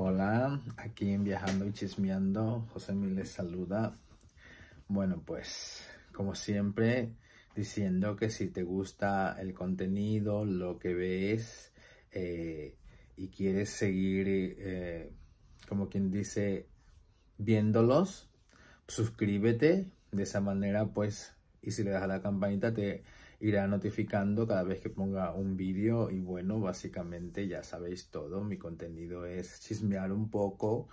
Hola, aquí en Viajando y Chismeando, José Mil les saluda. Bueno, pues como siempre, diciendo que si te gusta el contenido, lo que ves eh, y quieres seguir, eh, como quien dice, viéndolos, suscríbete. De esa manera, pues y si le das a la campanita te irá notificando cada vez que ponga un vídeo y bueno, básicamente ya sabéis todo, mi contenido es chismear un poco,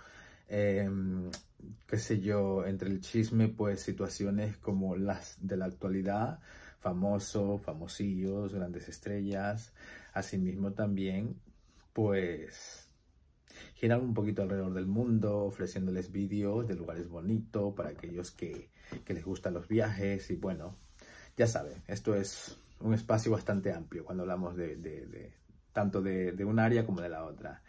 em, qué sé yo, entre el chisme pues situaciones como las de la actualidad, famosos, famosillos, grandes estrellas, asimismo también pues girar un poquito alrededor del mundo, ofreciéndoles vídeos de lugares bonitos para aquellos que, les gustan los viajes y bueno, ya saben, esto es un espacio bastante amplio cuando hablamos de, tanto de, un área como de la otra.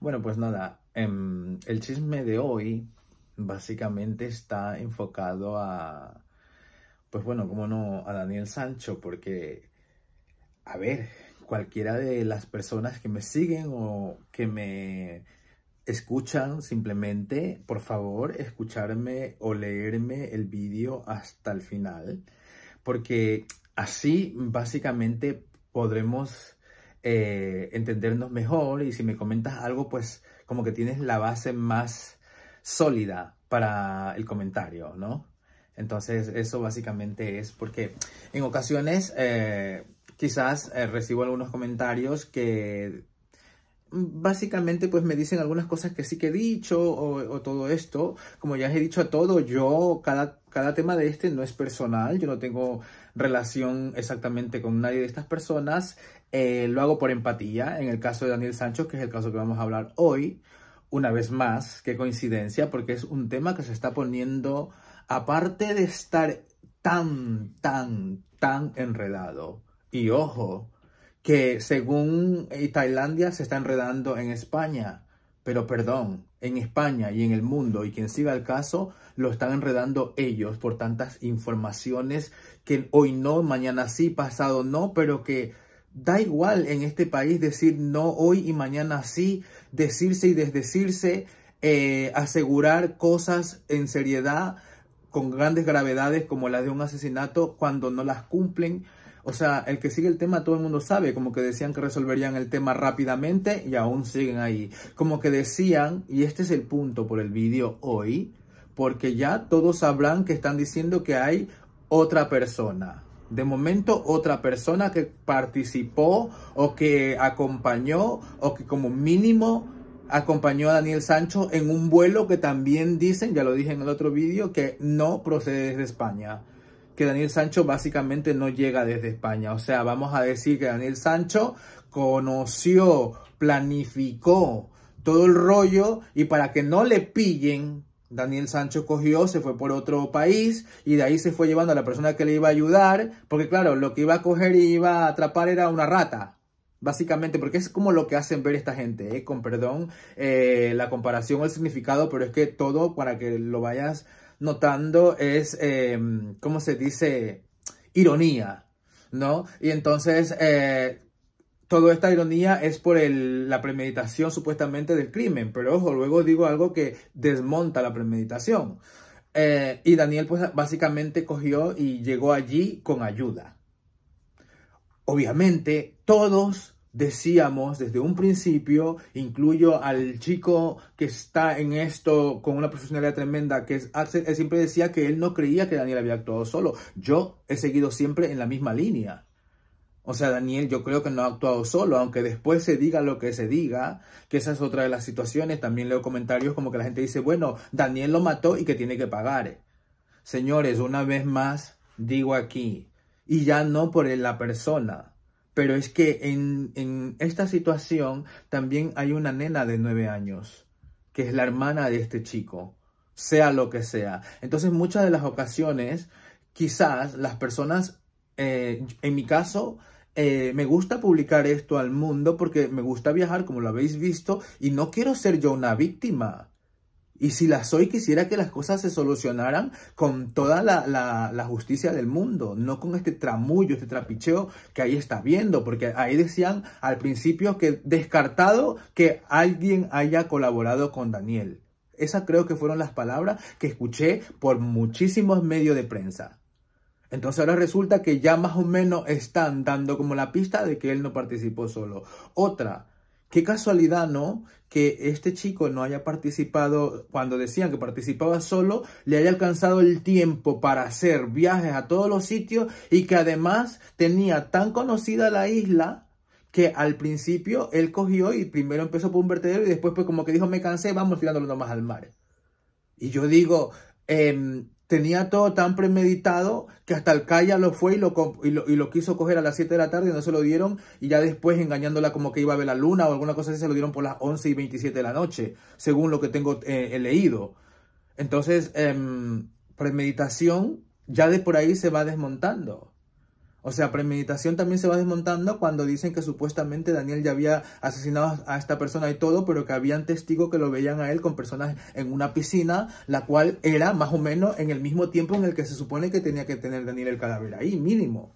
Bueno, pues nada, em, el chisme de hoy básicamente está enfocado a, pues bueno, como no, a Daniel Sancho, porque, a ver, cualquiera de las personas que me siguen o que me escuchan, simplemente, por favor, escucharme o leerme el vídeo hasta el final, porque así básicamente podremos eh, entendernos mejor y si me comentas algo, pues como que tienes la base más sólida para el comentario, ¿no? Entonces, eso básicamente es porque en ocasiones... Eh, quizás eh, recibo algunos comentarios que mm, básicamente pues me dicen algunas cosas que sí que he dicho o, todo esto. Como ya he dicho a todo, yo cada, cada, tema de este no es personal, yo no tengo relación exactamente con nadie de estas personas, eh, lo hago por empatía, en el caso de Daniel Sancho, que es el caso que vamos a hablar hoy, una vez más, qué coincidencia, porque es un tema que se está poniendo, aparte de estar tan, tan, tan enredado, y ojo, que según eh, Tailandia se está enredando en España, pero perdón, en España y en el mundo, y quien siga el caso, lo están enredando ellos por tantas informaciones que hoy no, mañana sí, pasado no, pero que da igual en este país decir no hoy y mañana sí, decirse y desdecirse, eh, asegurar cosas en seriedad con grandes gravedades como las de un asesinato cuando no las cumplen. O sea, el que sigue el tema todo el mundo sabe, como que decían que resolverían el tema rápidamente y aún siguen ahí. Como que decían, y este es el punto por el vídeo hoy, porque ya todos sabrán que están diciendo que hay otra persona. De momento, otra persona que participó o que acompañó o que como mínimo acompañó a Daniel Sancho en un vuelo que también dicen, ya lo dije en el otro vídeo, que no procede desde España que Daniel Sancho básicamente no llega desde España. O sea, vamos a decir que Daniel Sancho conoció, planificó todo el rollo y para que no le pillen, Daniel Sancho cogió, se fue por otro país y de ahí se fue llevando a la persona que le iba a ayudar, porque claro, lo que iba a coger y iba a atrapar era una rata. Básicamente, porque es como lo que hacen ver esta gente, ¿eh? con perdón eh, la comparación o el significado, pero es que todo para que lo vayas notando es, eh, ¿cómo se dice? Ironía, ¿no? Y entonces, eh, toda esta ironía es por la premeditación supuestamente del crimen, pero ojo, luego digo algo que desmonta la premeditación. Eh, y Daniel pues básicamente cogió y llegó allí con ayuda. Obviamente todos decíamos desde un principio, incluyo al chico que está en esto con una profesionalidad tremenda, que es Axel, él siempre decía que él no creía que Daniel había actuado solo. Yo he seguido siempre en la misma línea. O sea, Daniel yo creo que no ha actuado solo, aunque después se diga lo que se diga, que esa es otra de las situaciones. También leo comentarios como que la gente dice, bueno, Daniel lo mató y que tiene que pagar. Señores, una vez más digo aquí, y ya no por la persona, pero es que en, esta situación también hay una nena de nueve años, que es la hermana de este chico, sea lo que sea. Entonces muchas de las ocasiones, quizás las personas, eh, en mi caso, eh, me gusta publicar esto al mundo porque me gusta viajar, como lo habéis visto, y no quiero ser yo una víctima. Y si las soy, quisiera que las cosas se solucionaran con toda la, justicia del mundo, no con este tramullo, este trapicheo que ahí está viendo, porque ahí decían al principio que descartado que alguien haya colaborado con Daniel. Esas creo que fueron las palabras que escuché por muchísimos medios de prensa. Entonces ahora resulta que ya más o menos están dando como la pista de que él no participó solo. Otra, Qué casualidad, ¿no? Que este chico no haya participado, cuando decían que participaba solo, le haya alcanzado el tiempo para hacer viajes a todos los sitios y que además tenía tan conocida la isla que al principio él cogió y primero empezó por un vertedero y después pues como que dijo me cansé, vamos tirándolo nomás al mar. Y yo digo, em, tenía todo tan premeditado que hasta el Calla lo fue y lo, y lo, quiso coger a las 7 de la tarde no se lo dieron y ya después engañándola como que iba a ver la luna o alguna cosa así se lo dieron por las 11 y 27 de la noche, según lo que tengo eh, leído. Entonces, em, premeditación ya de por ahí se va desmontando. O sea, premeditación también se va desmontando cuando dicen que supuestamente Daniel ya había asesinado a esta persona y todo, pero que habían testigos que lo veían a él con personas en una piscina, la cual era más o menos en el mismo tiempo en el que se supone que tenía que tener Daniel el cadáver ahí, mínimo.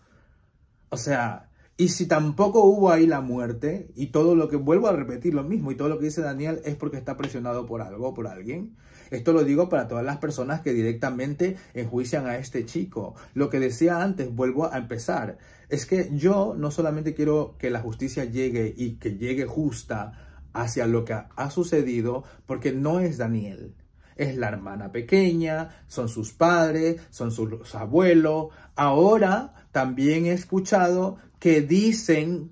O sea, y si tampoco hubo ahí la muerte, y todo lo que vuelvo a repetir lo mismo, y todo lo que dice Daniel es porque está presionado por algo, por alguien. Esto lo digo para todas las personas que directamente enjuician a este chico. Lo que decía antes, vuelvo a empezar, es que yo no solamente quiero que la justicia llegue y que llegue justa hacia lo que ha sucedido, porque no es Daniel es la hermana pequeña, son sus padres, son sus abuelos. Ahora también he escuchado que dicen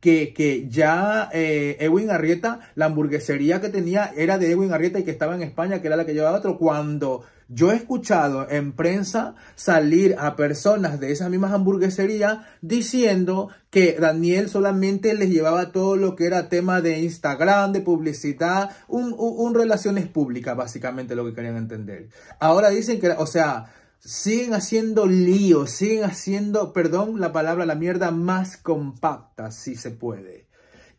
que, ya eh, Edwin Arrieta, la hamburguesería que tenía era de Edwin Arrieta y que estaba en España, que era la que llevaba otro, cuando yo he escuchado en prensa salir a personas de esas mismas hamburgueserías diciendo que Daniel solamente les llevaba todo lo que era tema de Instagram, de publicidad, un, relaciones públicas, básicamente lo que querían entender. Ahora dicen que, o sea, siguen haciendo líos, siguen haciendo, perdón la palabra, la mierda más compacta, si se puede.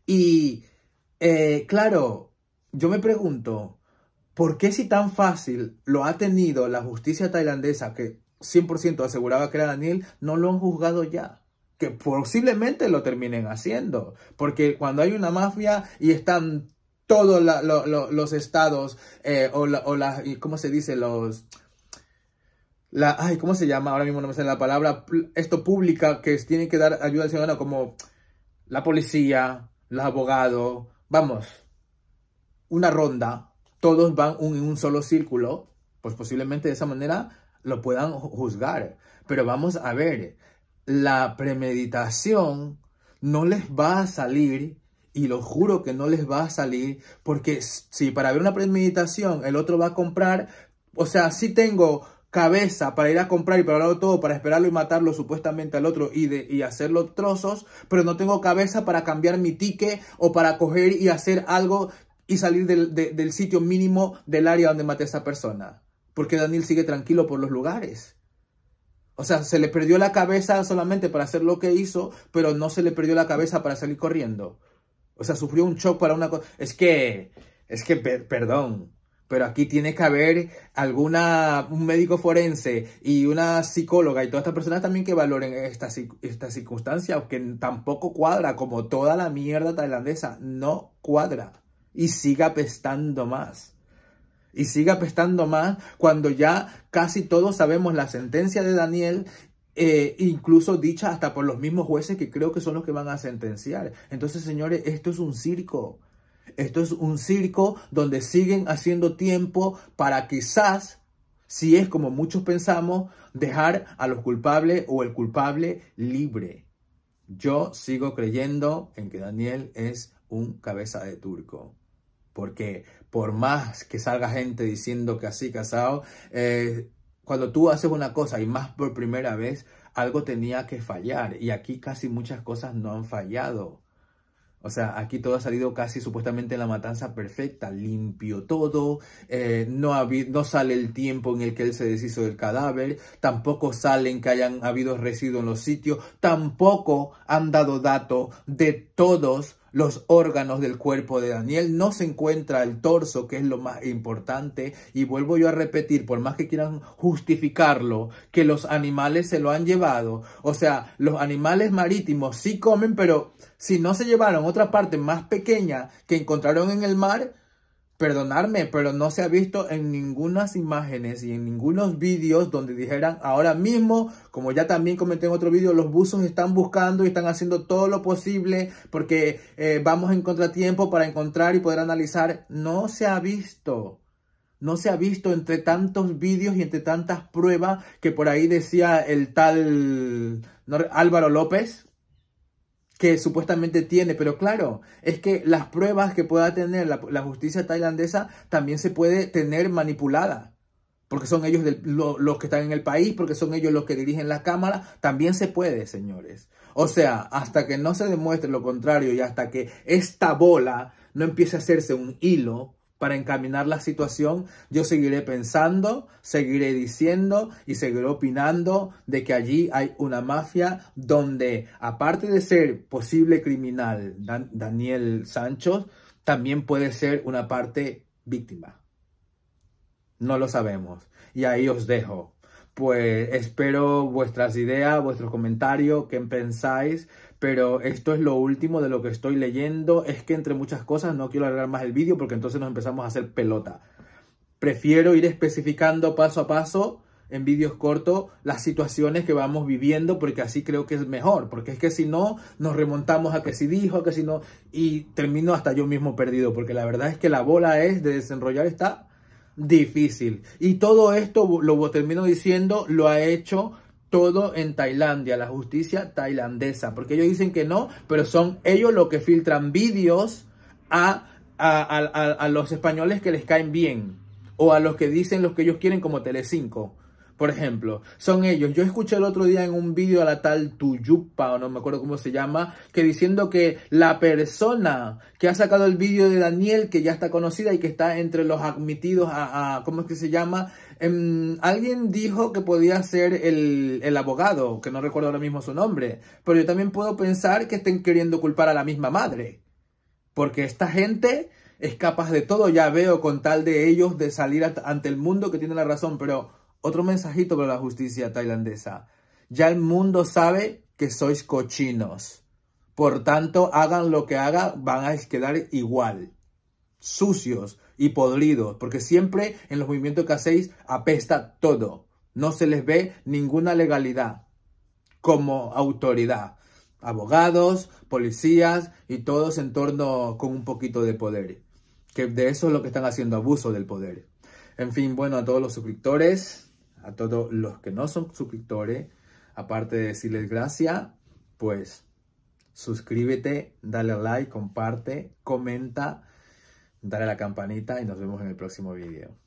Y, eh, claro, yo me pregunto, ¿Por qué si tan fácil lo ha tenido la justicia tailandesa, que 100% aseguraba que era Daniel, no lo han juzgado ya? Que posiblemente lo terminen haciendo. Porque cuando hay una mafia y están todos los estados eh, o, las, ¿cómo se dice? Los... La, ay, ¿cómo se llama? Ahora mismo no me sale la palabra. Esto pública que tiene que dar ayuda al ciudadano como la policía, los abogados, vamos, una ronda todos van en un solo círculo, pues posiblemente de esa manera lo puedan juzgar. Pero vamos a ver, la premeditación no les va a salir y lo juro que no les va a salir porque si para ver una premeditación el otro va a comprar, o sea, si tengo cabeza para ir a comprar y prepararlo todo, para esperarlo y matarlo supuestamente al otro y, de, y hacerlo trozos, pero no tengo cabeza para cambiar mi tique o para coger y hacer algo y salir del, sitio mínimo del área donde maté a esa persona. Porque Daniel sigue tranquilo por los lugares. O sea, se le perdió la cabeza solamente para hacer lo que hizo, pero no se le perdió la cabeza para salir corriendo. O sea, sufrió un shock para una cosa. Es que, es que, perdón, pero aquí tiene que haber alguna, un médico forense y una psicóloga y todas estas personas también que valoren esta, esta circunstancia, que tampoco cuadra como toda la mierda tailandesa. No cuadra y siga apestando más. Y siga apestando más cuando ya casi todos sabemos la sentencia de Daniel, eh, incluso dicha hasta por los mismos jueces que creo que son los que van a sentenciar. Entonces, señores, esto es un circo. Esto es un circo donde siguen haciendo tiempo para quizás, si es como muchos pensamos, dejar a los culpables o el culpable libre. Yo sigo creyendo en que Daniel es un cabeza de turco. Porque por más que salga gente diciendo que así, casado, eh, cuando tú haces una cosa y más por primera vez, algo tenía que fallar. Y aquí casi muchas cosas no han fallado. O sea, aquí todo ha salido casi supuestamente en la matanza perfecta, limpio todo, eh, no, ha no sale el tiempo en el que él se deshizo del cadáver, tampoco salen que hayan habido residuos en los sitios, tampoco han dado datos de todos los órganos del cuerpo de Daniel, no se encuentra el torso, que es lo más importante. Y vuelvo yo a repetir, por más que quieran justificarlo, que los animales se lo han llevado. O sea, los animales marítimos sí comen, pero si no se llevaron otra parte más pequeña que encontraron en el mar, Perdonarme, pero no se ha visto en ninguna imágenes y en ningunos vídeos donde dijeran ahora mismo, como ya también comenté en otro vídeo, los buzos están buscando y están haciendo todo lo posible porque eh, vamos en contratiempo para encontrar y poder analizar. No se ha visto. No se ha visto entre tantos vídeos y entre tantas pruebas que por ahí decía el tal Álvaro López, que supuestamente tiene, pero claro, es que las pruebas que pueda tener la, justicia tailandesa también se puede tener manipulada, porque son ellos los que están en el país, porque son ellos los que dirigen la Cámara, también se puede, señores. O sea, hasta que no se demuestre lo contrario y hasta que esta bola no empiece a hacerse un hilo, para encaminar la situación, yo seguiré pensando, seguiré diciendo y seguiré opinando de que allí hay una mafia donde, aparte de ser posible criminal Daniel Sancho, también puede ser una parte víctima. No lo sabemos. Y ahí os dejo. Pues espero vuestras ideas, vuestros comentarios, qué pensáis pero esto es lo último de lo que estoy leyendo. Es que entre muchas cosas no quiero alargar más el vídeo porque entonces nos empezamos a hacer pelota. Prefiero ir especificando paso a paso en vídeos cortos las situaciones que vamos viviendo porque así creo que es mejor, porque es que si no nos remontamos a que si dijo, a que si no y termino hasta yo mismo perdido porque la verdad es que la bola es de desenrollar está difícil y todo esto lo termino diciendo lo ha hecho todo en Tailandia, la justicia tailandesa, porque ellos dicen que no, pero son ellos los que filtran vídeos a, a, los españoles que les caen bien, o a los que dicen los que ellos quieren como Telecinco. Por ejemplo, son ellos. Yo escuché el otro día en un vídeo a la tal Tuyupa, o no me acuerdo cómo se llama, que diciendo que la persona que ha sacado el vídeo de Daniel, que ya está conocida y que está entre los admitidos a ¿cómo es que se llama? Em, alguien dijo que podía ser el, el, abogado, que no recuerdo ahora mismo su nombre, pero yo también puedo pensar que estén queriendo culpar a la misma madre. Porque esta gente es capaz de todo, ya veo, con tal de ellos de salir ante el mundo que tiene la razón, pero otro mensajito para la justicia tailandesa. Ya el mundo sabe que sois cochinos. Por tanto, hagan lo que hagan, van a quedar igual. Sucios y podridos, porque siempre en los movimientos que hacéis apesta todo. No se les ve ninguna legalidad como autoridad. Abogados, policías y todos en torno con un poquito de poder. Que de eso es lo que están haciendo, abuso del poder. En fin, bueno, a todos los suscriptores, a todos los que no son suscriptores, aparte de decirles gracias, pues suscríbete, dale like, comparte, comenta dale a la campanita y nos vemos en el próximo video.